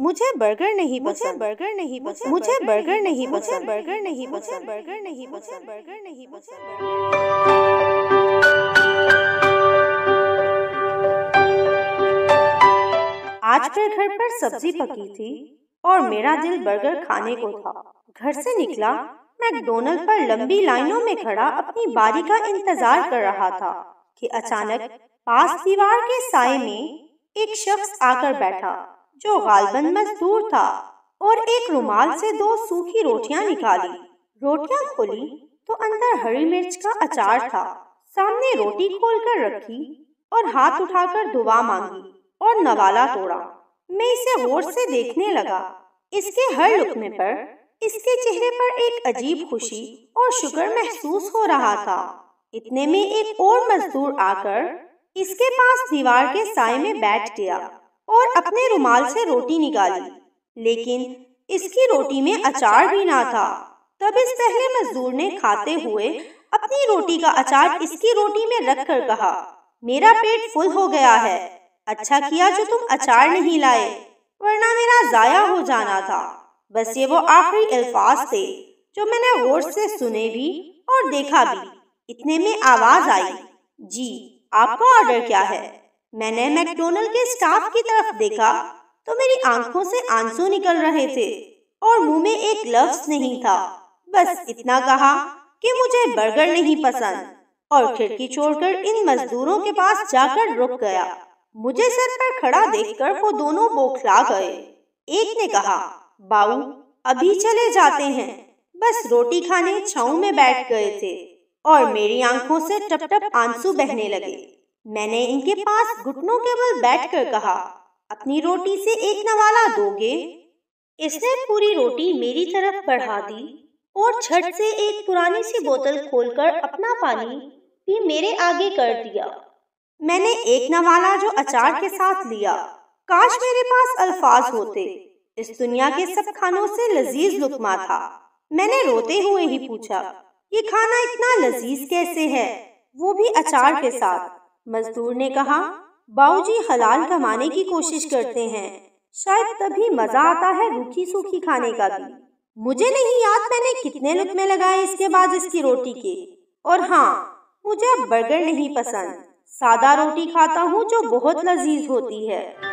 मुझे बर्गर नहीं मुझे बर्गर नहीं मुझे बर्गर नहीं मुझे बर्गर नहीं मुझे बर्गर नहीं मुझे बर्गर नहीं मुझे आज फिर घर पर सब्जी पकी थी और मेरा दिल बर्गर खाने को था घर से निकला मैकडोनल्ड पर लंबी लाइनों में खड़ा अपनी बारी का इंतजार कर रहा था कि अचानक पास दीवार के साय में एक शख्स आकर बैठा जो गालबन मजदूर था और एक रुमाल से दो सूखी रोटियां निकाली रोटियां खोली तो अंदर हरी मिर्च का अचार था सामने रोटी खोलकर रखी और हाथ उठाकर दुआ मांगी और नवाला तोड़ा मैं इसे गौर से देखने लगा इसके हर रुकने पर इसके चेहरे पर एक अजीब खुशी और शुगर महसूस हो रहा था इतने में एक और मजदूर आकर इसके पास दीवार के साय में बैठ गया और अपने रुमाल से रोटी निकाली लेकिन इसकी रोटी में अचार भी ना था तब इस पहले मजदूर ने खाते हुए अपनी रोटी का अचार इसकी रोटी में रख कर कहा मेरा पेट फुल हो गया है अच्छा किया जो तुम अचार नहीं लाए वरना मेरा जाया हो जाना था बस ये वो आखिरी अल्फाज थे जो मैंने गौर से सुने भी और देखा भी इतने में आवाज आई जी आपका ऑर्डर क्या है मैंने मैकडोनल्ड के स्टाफ की तरफ देखा तो मेरी आंखों से आंसू निकल रहे थे और मुंह में एक लफ्ज नहीं था बस इतना कहा कि मुझे बर्गर नहीं पसंद और खिड़की छोड़कर इन मजदूरों के पास जाकर रुक गया मुझे सर पर खड़ा देखकर वो दोनों बौखला गए एक ने कहा बाऊ अभी चले जाते हैं बस रोटी खाने छाऊ में बैठ गए थे और मेरी आंखों से टप टप आंसू बहने लगे मैंने इनके पास घुटनों के बल बैठकर कहा अपनी रोटी से एक नवाला दोगे इसने पूरी रोटी मेरी तरफ बढ़ा दी और छत से एक पुरानी सी बोतल खोलकर अपना पानी भी मेरे आगे कर दिया मैंने एक नवाला जो अचार के साथ लिया काश मेरे पास अल्फाज होते इस दुनिया के सब खानों से लजीज लुकमा था मैंने रोते हुए ही पूछा ये खाना इतना लजीज कैसे है वो भी अचार के साथ मजदूर ने कहा बाऊजी हलाल कमाने की कोशिश करते हैं शायद तभी मजा आता है रूखी सूखी खाने का भी मुझे नहीं याद मैंने कितने लुत्मे लगाए इसके बाद इसकी रोटी के और हाँ मुझे बर्गर नहीं पसंद सादा रोटी खाता हूँ जो बहुत लजीज होती है